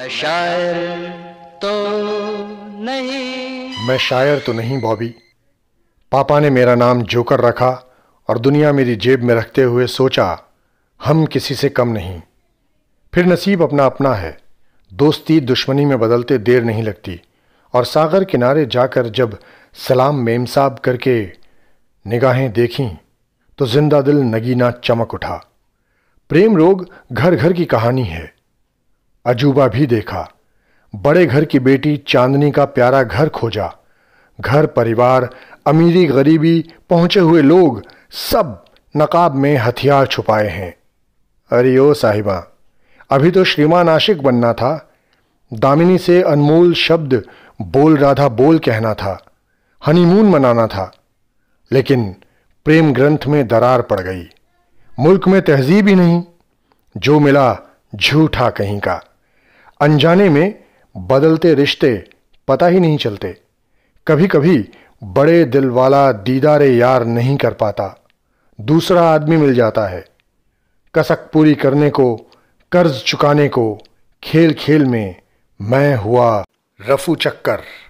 मैं शायर तो नहीं मैं शायर तो नहीं बॉबी पापा ने मेरा नाम जोकर रखा और दुनिया मेरी जेब में रखते हुए सोचा हम किसी से कम नहीं फिर नसीब अपना अपना है दोस्ती दुश्मनी में बदलते देर नहीं लगती और सागर किनारे जाकर जब सलाम मेम साहब करके निगाहें देखीं तो जिंदा दिल नगीना चमक उठा प्रेम रोग घर घर की कहानी है अजूबा भी देखा बड़े घर की बेटी चांदनी का प्यारा घर खोजा घर परिवार अमीरी गरीबी पहुंचे हुए लोग सब नकाब में हथियार छुपाए हैं अरे ओ साहिबा अभी तो श्रीमान आशिक बनना था दामिनी से अनमोल शब्द बोल राधा बोल कहना था हनीमून मनाना था लेकिन प्रेम ग्रंथ में दरार पड़ गई मुल्क में तहजीब ही नहीं जो मिला झूठा कहीं का अनजाने में बदलते रिश्ते पता ही नहीं चलते कभी कभी बड़े दिल वाला दीदारे यार नहीं कर पाता दूसरा आदमी मिल जाता है कसक पूरी करने को कर्ज चुकाने को खेल खेल में मैं हुआ रफू चक्कर